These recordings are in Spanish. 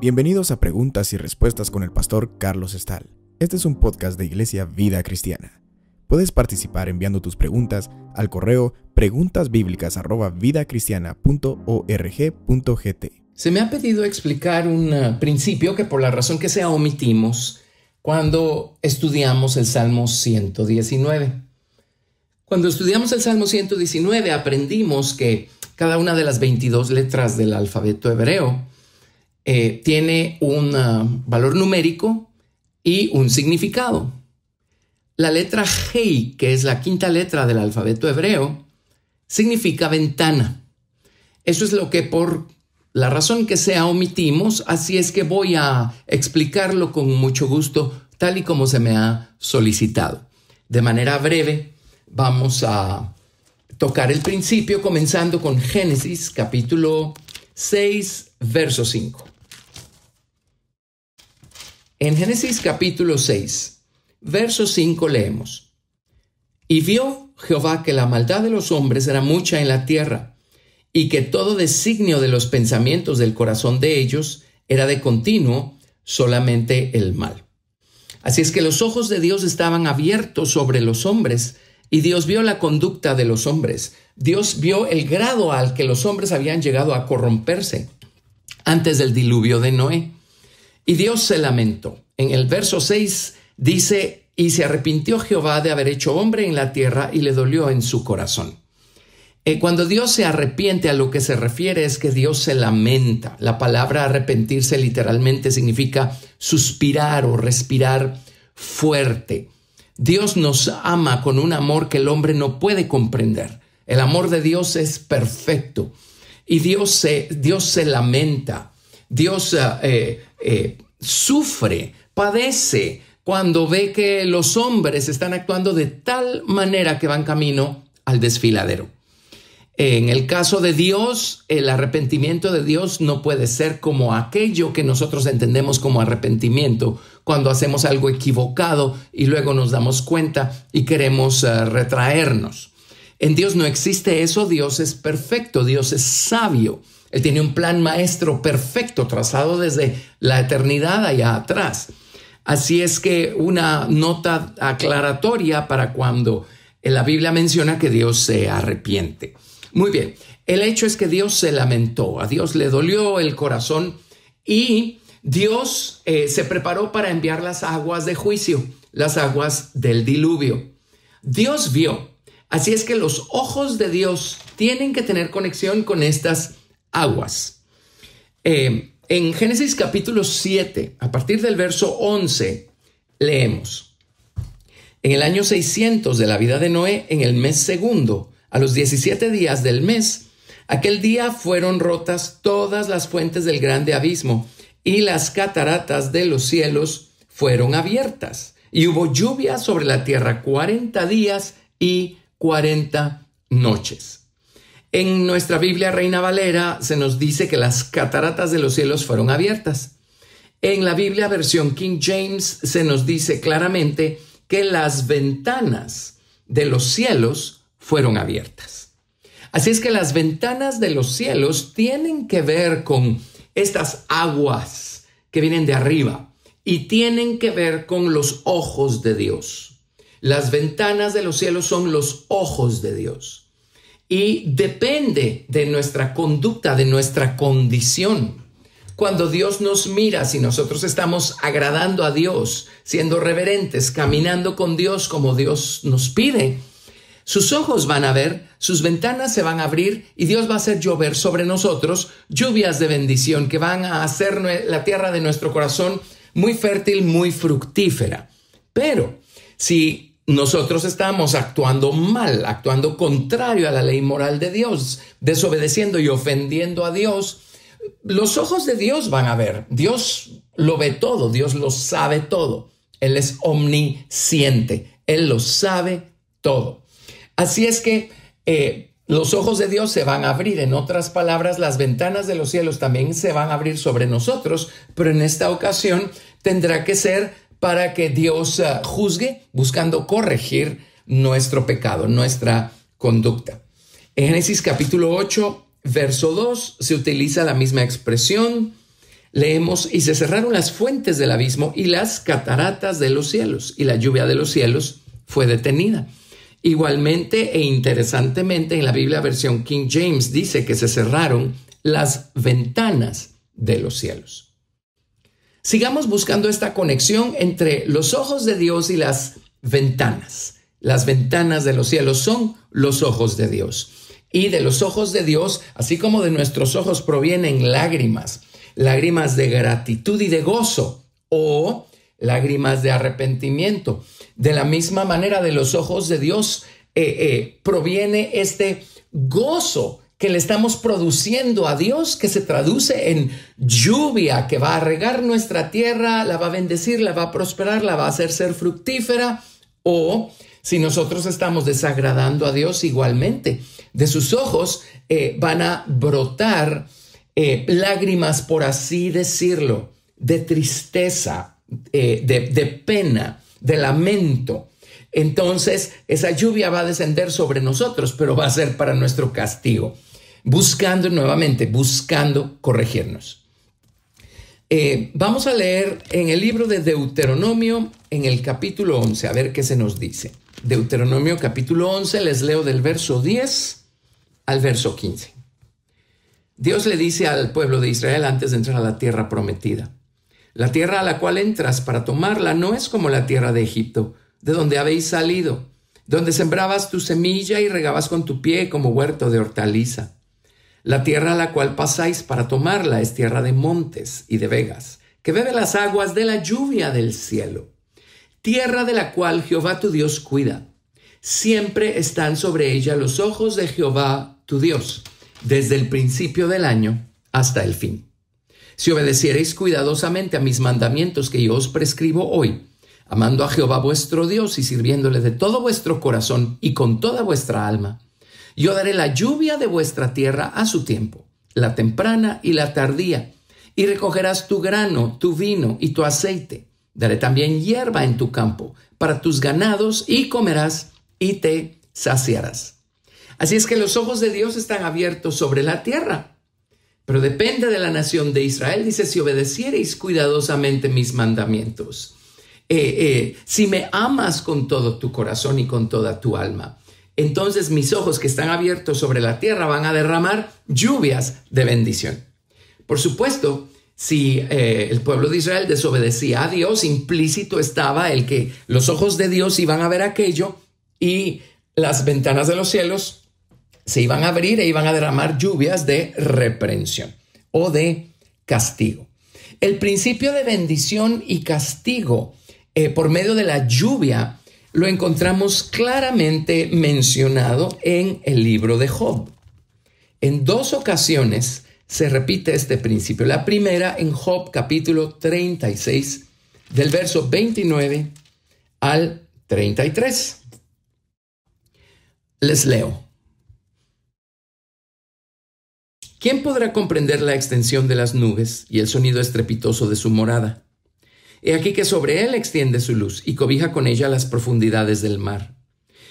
Bienvenidos a Preguntas y Respuestas con el pastor Carlos Estal. Este es un podcast de Iglesia Vida Cristiana. Puedes participar enviando tus preguntas al correo preguntasbiblicas@vidacristiana.org.gt. Se me ha pedido explicar un eh, principio que por la razón que sea omitimos cuando estudiamos el Salmo 119. Cuando estudiamos el Salmo 119 aprendimos que cada una de las 22 letras del alfabeto hebreo eh, tiene un ah, valor numérico y un significado. La letra Hei, que es la quinta letra del alfabeto hebreo, significa ventana. Eso es lo que por la razón que sea omitimos, así es que voy a explicarlo con mucho gusto, tal y como se me ha solicitado. De manera breve, vamos a tocar el principio comenzando con Génesis capítulo 6, verso 5. En Génesis capítulo 6, verso 5 leemos, Y vio Jehová que la maldad de los hombres era mucha en la tierra, y que todo designio de los pensamientos del corazón de ellos era de continuo solamente el mal. Así es que los ojos de Dios estaban abiertos sobre los hombres, y Dios vio la conducta de los hombres. Dios vio el grado al que los hombres habían llegado a corromperse antes del diluvio de Noé. Y Dios se lamentó. En el verso 6 dice, y se arrepintió Jehová de haber hecho hombre en la tierra y le dolió en su corazón. Eh, cuando Dios se arrepiente, a lo que se refiere es que Dios se lamenta. La palabra arrepentirse literalmente significa suspirar o respirar fuerte. Dios nos ama con un amor que el hombre no puede comprender. El amor de Dios es perfecto. Y Dios se, Dios se lamenta. Dios eh, eh, sufre, padece cuando ve que los hombres están actuando de tal manera que van camino al desfiladero. En el caso de Dios, el arrepentimiento de Dios no puede ser como aquello que nosotros entendemos como arrepentimiento, cuando hacemos algo equivocado y luego nos damos cuenta y queremos eh, retraernos. En Dios no existe eso, Dios es perfecto, Dios es sabio. Él tiene un plan maestro perfecto trazado desde la eternidad allá atrás. Así es que una nota aclaratoria para cuando eh, la Biblia menciona que Dios se arrepiente. Muy bien, el hecho es que Dios se lamentó, a Dios le dolió el corazón y Dios eh, se preparó para enviar las aguas de juicio, las aguas del diluvio. Dios vio, así es que los ojos de Dios tienen que tener conexión con estas aguas. Eh, en Génesis capítulo 7, a partir del verso 11, leemos. En el año 600 de la vida de Noé, en el mes segundo, a los 17 días del mes, aquel día fueron rotas todas las fuentes del grande abismo y las cataratas de los cielos fueron abiertas. Y hubo lluvia sobre la tierra 40 días y 40 noches. En nuestra Biblia Reina Valera se nos dice que las cataratas de los cielos fueron abiertas. En la Biblia versión King James se nos dice claramente que las ventanas de los cielos fueron abiertas. Así es que las ventanas de los cielos tienen que ver con estas aguas que vienen de arriba y tienen que ver con los ojos de Dios. Las ventanas de los cielos son los ojos de Dios. Y depende de nuestra conducta, de nuestra condición. Cuando Dios nos mira, si nosotros estamos agradando a Dios, siendo reverentes, caminando con Dios como Dios nos pide, sus ojos van a ver, sus ventanas se van a abrir y Dios va a hacer llover sobre nosotros lluvias de bendición que van a hacer la tierra de nuestro corazón muy fértil, muy fructífera. Pero si nosotros estamos actuando mal, actuando contrario a la ley moral de Dios, desobedeciendo y ofendiendo a Dios, los ojos de Dios van a ver. Dios lo ve todo, Dios lo sabe todo. Él es omnisciente, Él lo sabe todo. Así es que eh, los ojos de Dios se van a abrir, en otras palabras, las ventanas de los cielos también se van a abrir sobre nosotros, pero en esta ocasión tendrá que ser para que Dios eh, juzgue buscando corregir nuestro pecado, nuestra conducta. En Génesis capítulo 8, verso 2, se utiliza la misma expresión. Leemos, y se cerraron las fuentes del abismo y las cataratas de los cielos, y la lluvia de los cielos fue detenida. Igualmente e interesantemente, en la Biblia versión King James dice que se cerraron las ventanas de los cielos. Sigamos buscando esta conexión entre los ojos de Dios y las ventanas. Las ventanas de los cielos son los ojos de Dios. Y de los ojos de Dios, así como de nuestros ojos, provienen lágrimas, lágrimas de gratitud y de gozo, o lágrimas de arrepentimiento. De la misma manera, de los ojos de Dios eh, eh, proviene este gozo que le estamos produciendo a Dios, que se traduce en lluvia que va a regar nuestra tierra, la va a bendecir, la va a prosperar, la va a hacer ser fructífera, o si nosotros estamos desagradando a Dios igualmente, de sus ojos eh, van a brotar lágrimas, por así decirlo, de tristeza eh, de, pena, de lamento. Entonces, esa lluvia va a descender sobre nosotros, pero va a ser para nuestro castigo, buscando nuevamente, buscando corregirnos. Eh, vamos a leer en el libro de Deuteronomio, en el capítulo 11, a ver qué se nos dice. Deuteronomio capítulo 11, les leo del verso 10 al verso 15. Dios le dice al pueblo de Israel antes de entrar a la tierra prometida, la tierra a la cual entras para tomarla no es como la tierra de Egipto, de donde habéis salido, donde sembrabas tu semilla y regabas con tu pie como huerto de hortaliza. La tierra a la cual pasáis para tomarla es tierra de montes y de vegas, que bebe las aguas de la lluvia del cielo. Tierra de la cual Jehová tu Dios cuida. Siempre están sobre ella los ojos de Jehová tu Dios, desde el principio del año hasta el fin si obedeciereis cuidadosamente a mis mandamientos que yo os prescribo hoy, amando a Jehová vuestro Dios y sirviéndole de todo vuestro corazón y con toda vuestra alma. Yo daré la lluvia de vuestra tierra a su tiempo, la temprana y la tardía, y recogerás tu grano, tu vino y tu aceite. Daré también hierba en tu campo para tus ganados y comerás y te saciarás. Así es que los ojos de Dios están abiertos sobre la tierra pero depende de la nación de Israel, dice, si obedeciereis cuidadosamente mis mandamientos, eh, eh, si me amas con todo tu corazón y con toda tu alma, entonces mis ojos que están abiertos sobre la tierra van a derramar lluvias de bendición. Por supuesto, si eh, el pueblo de Israel desobedecía a Dios, implícito estaba el que los ojos de Dios iban a ver aquello y las ventanas de los cielos se iban a abrir e iban a derramar lluvias de reprensión o de castigo. El principio de bendición y castigo eh, por medio de la lluvia lo encontramos claramente mencionado en el libro de Job. En dos ocasiones se repite este principio. La primera en Job capítulo 36, del verso 29 al 33. Les leo. ¿Quién podrá comprender la extensión de las nubes y el sonido estrepitoso de su morada? He aquí que sobre él extiende su luz y cobija con ella las profundidades del mar.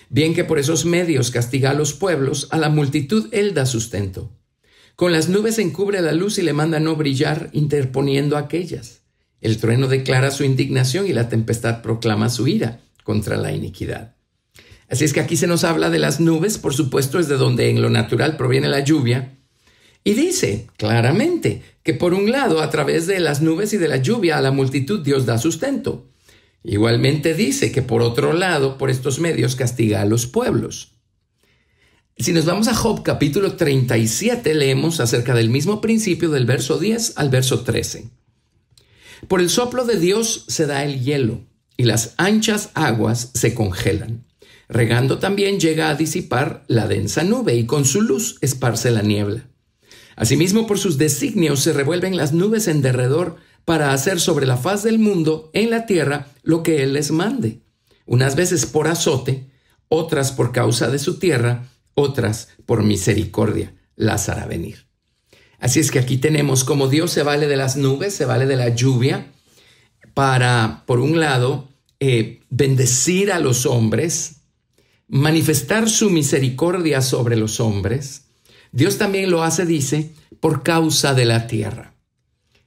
Bien que por esos medios castiga a los pueblos, a la multitud él da sustento. Con las nubes encubre la luz y le manda no brillar, interponiendo aquellas. El trueno declara su indignación y la tempestad proclama su ira contra la iniquidad. Así es que aquí se nos habla de las nubes, por supuesto es de donde en lo natural proviene la lluvia, y dice claramente que por un lado a través de las nubes y de la lluvia a la multitud Dios da sustento. Igualmente dice que por otro lado por estos medios castiga a los pueblos. Si nos vamos a Job capítulo 37 leemos acerca del mismo principio del verso 10 al verso 13. Por el soplo de Dios se da el hielo y las anchas aguas se congelan. Regando también llega a disipar la densa nube y con su luz esparce la niebla. Asimismo, por sus designios se revuelven las nubes en derredor para hacer sobre la faz del mundo, en la tierra, lo que Él les mande, unas veces por azote, otras por causa de su tierra, otras por misericordia, las hará venir. Así es que aquí tenemos como Dios se vale de las nubes, se vale de la lluvia, para, por un lado, eh, bendecir a los hombres, manifestar su misericordia sobre los hombres, Dios también lo hace, dice, por causa de la tierra.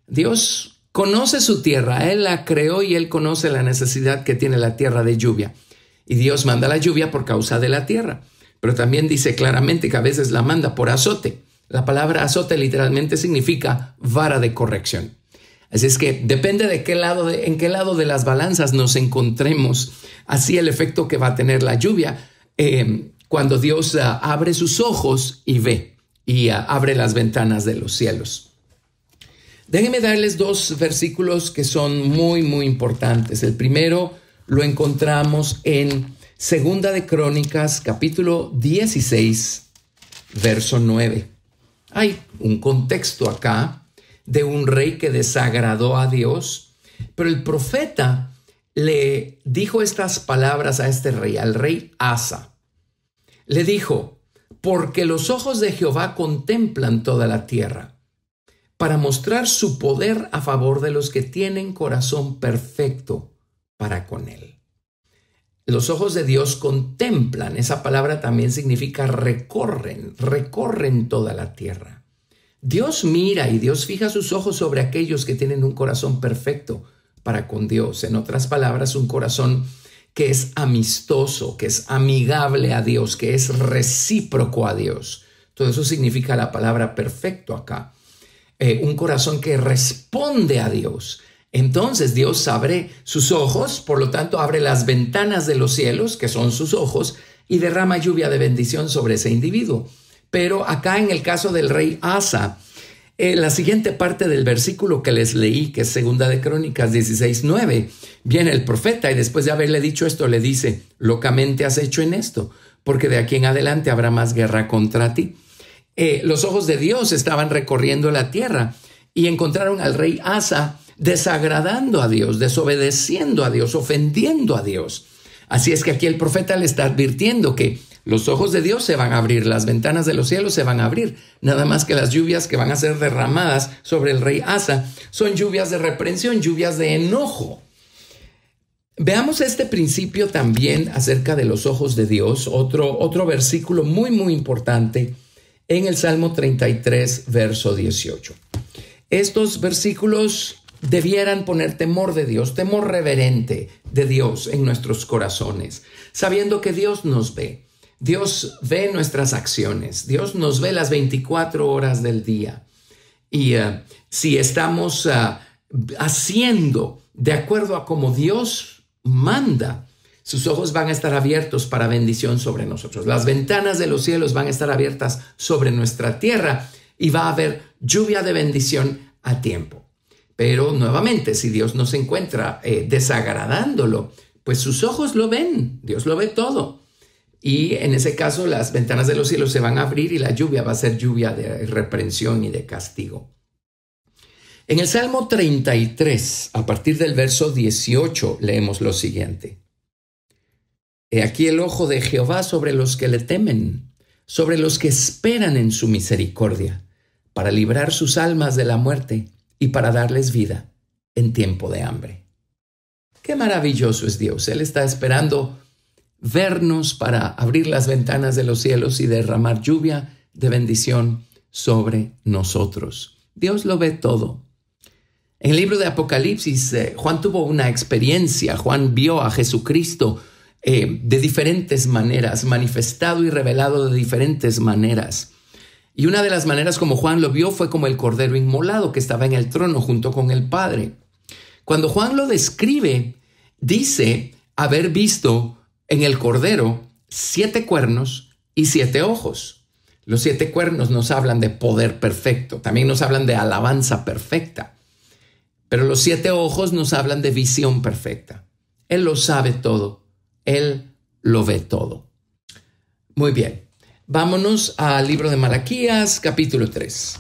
Dios conoce su tierra, Él la creó y Él conoce la necesidad que tiene la tierra de lluvia. Y Dios manda la lluvia por causa de la tierra. Pero también dice claramente que a veces la manda por azote. La palabra azote literalmente significa vara de corrección. Así es que depende de qué lado de, en qué lado de las balanzas nos encontremos, así el efecto que va a tener la lluvia eh, cuando Dios ah, abre sus ojos y ve y ah, abre las ventanas de los cielos. Déjenme darles dos versículos que son muy, muy importantes. El primero lo encontramos en Segunda de Crónicas, capítulo 16, verso 9. Hay un contexto acá de un rey que desagradó a Dios, pero el profeta le dijo estas palabras a este rey, al rey Asa le dijo, porque los ojos de Jehová contemplan toda la tierra, para mostrar su poder a favor de los que tienen corazón perfecto para con él. Los ojos de Dios contemplan, esa palabra también significa recorren, recorren toda la tierra. Dios mira y Dios fija sus ojos sobre aquellos que tienen un corazón perfecto para con Dios. En otras palabras, un corazón que es amistoso, que es amigable a Dios, que es recíproco a Dios. Todo eso significa la palabra perfecto acá. Eh, un corazón que responde a Dios. Entonces Dios abre sus ojos, por lo tanto abre las ventanas de los cielos, que son sus ojos, y derrama lluvia de bendición sobre ese individuo. Pero acá en el caso del rey Asa, eh, la siguiente parte del versículo que les leí, que es segunda de Crónicas 16, 9, viene el profeta y después de haberle dicho esto le dice, locamente has hecho en esto, porque de aquí en adelante habrá más guerra contra ti. Eh, los ojos de Dios estaban recorriendo la tierra y encontraron al rey Asa desagradando a Dios, desobedeciendo a Dios, ofendiendo a Dios. Así es que aquí el profeta le está advirtiendo que los ojos de Dios se van a abrir, las ventanas de los cielos se van a abrir. Nada más que las lluvias que van a ser derramadas sobre el rey Asa son lluvias de reprensión, lluvias de enojo. Veamos este principio también acerca de los ojos de Dios, otro, versículo muy, muy importante en el Salmo 33, verso 18. Estos versículos debieran poner temor de Dios, temor reverente de Dios en nuestros corazones, sabiendo que Dios nos ve, Dios ve nuestras acciones, Dios nos ve las 24 horas del día. Y eh, si estamos eh, haciendo de acuerdo a como Dios manda, sus ojos van a estar abiertos para bendición sobre nosotros. Las ventanas de los cielos van a estar abiertas sobre nuestra tierra y va a haber lluvia de bendición a tiempo. Pero nuevamente, si Dios nos encuentra eh, desagradándolo, pues sus ojos lo ven, Dios lo ve todo. Y en ese caso las ventanas de los cielos se van a abrir y la lluvia va a ser lluvia de reprensión y de castigo. En el Salmo 33, a partir del verso 18, leemos lo siguiente. He aquí el ojo de Jehová sobre los que le temen, sobre los que esperan en su misericordia, para librar sus almas de la muerte y para darles vida en tiempo de hambre. Qué maravilloso es Dios. Él está esperando vernos para abrir las ventanas de los cielos y derramar lluvia de bendición sobre nosotros. Dios lo ve todo. En el libro de Apocalipsis, eh, Juan tuvo una experiencia, Juan vio a Jesucristo eh, de diferentes maneras, manifestado y revelado de diferentes maneras. Y una de las maneras como Juan lo vio fue como el Cordero Inmolado que estaba en el trono junto con el Padre. Cuando Juan lo describe, dice haber visto en el cordero siete cuernos y siete ojos. Los siete cuernos nos hablan de poder perfecto, también nos hablan de alabanza perfecta, pero los siete ojos nos hablan de visión perfecta. Él lo sabe todo, Él lo ve todo. Muy bien, vámonos al libro de Malaquías, capítulo 3.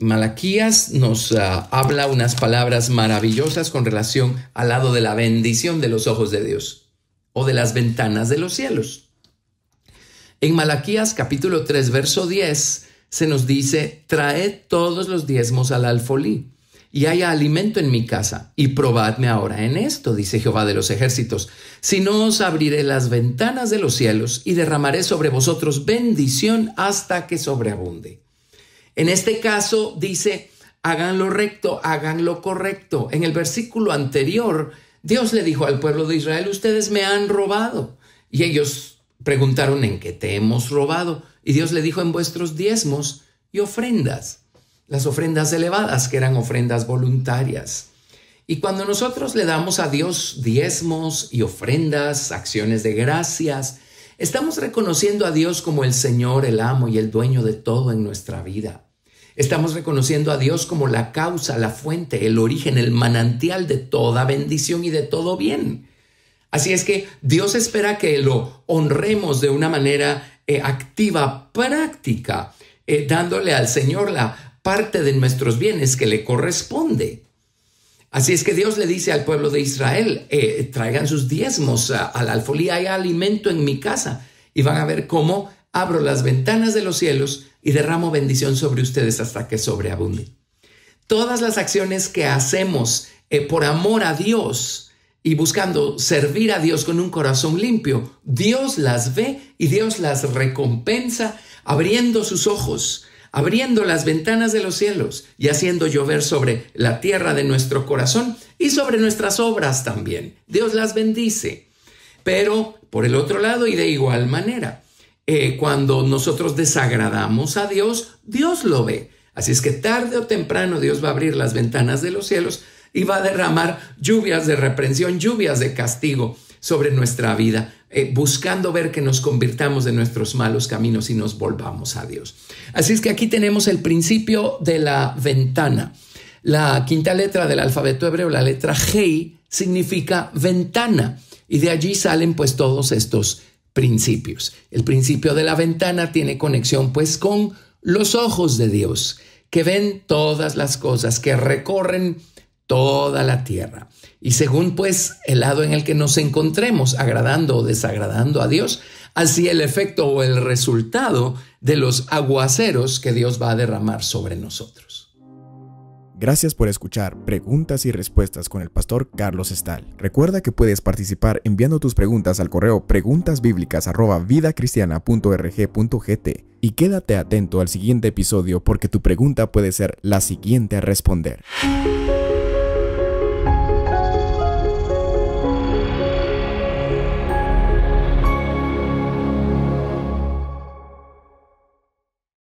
Malaquías nos ah, habla unas palabras maravillosas con relación al lado de la bendición de los ojos de Dios o de las ventanas de los cielos. En Malaquías capítulo 3, verso 10, se nos dice, traed todos los diezmos al alfolí y haya alimento en mi casa, y probadme ahora en esto, dice Jehová de los ejércitos, si no os abriré las ventanas de los cielos y derramaré sobre vosotros bendición hasta que sobreabunde. En este caso dice, hagan lo recto, hagan lo correcto. En el versículo anterior Dios le dijo al pueblo de Israel, ustedes me han robado. Y ellos preguntaron, ¿en qué te hemos robado? Y Dios le dijo, en vuestros diezmos y ofrendas, las ofrendas elevadas, que eran ofrendas voluntarias. Y cuando nosotros le damos a Dios diezmos y ofrendas, acciones de gracias, estamos reconociendo a Dios como el Señor, el amo y el dueño de todo en nuestra vida. Estamos reconociendo a Dios como la causa, la fuente, el origen, el manantial de toda bendición y de todo bien. Así es que Dios espera que lo honremos de una manera eh, activa, práctica, eh, dándole al Señor la parte de nuestros bienes que le corresponde. Así es que Dios le dice al pueblo de Israel, eh, traigan sus diezmos a, la alfolía, hay alimento en mi casa. Y van a ver cómo abro las ventanas de los cielos y derramo bendición sobre ustedes hasta que sobreabunde. Todas las acciones que hacemos eh, por amor a Dios y buscando servir a Dios con un corazón limpio, Dios las ve y Dios las recompensa abriendo sus ojos, abriendo las ventanas de los cielos y haciendo llover sobre la tierra de nuestro corazón y sobre nuestras obras también. Dios las bendice. Pero, por el otro lado y de igual manera, eh, cuando nosotros desagradamos a Dios, Dios lo ve. Así es que tarde o temprano Dios va a abrir las ventanas de los cielos y va a derramar lluvias de reprensión, lluvias de castigo sobre nuestra vida, eh, buscando ver que nos convirtamos de nuestros malos caminos y nos volvamos a Dios. Así es que aquí tenemos el principio de la ventana. La quinta letra del alfabeto hebreo, la letra Hei, significa ventana. Y de allí salen pues todos estos principios. El principio de la ventana tiene conexión pues con los ojos de Dios, que ven todas las cosas, que recorren toda la tierra. Y según pues el lado en el que nos encontremos, agradando o desagradando a Dios, así el efecto o el resultado de los aguaceros que Dios va a derramar sobre nosotros. Gracias por escuchar Preguntas y Respuestas con el pastor Carlos Estal. Recuerda que puedes participar enviando tus preguntas al correo preguntasbiblicas@vidacristiana.org.gt y quédate atento al siguiente episodio porque tu pregunta puede ser la siguiente a responder.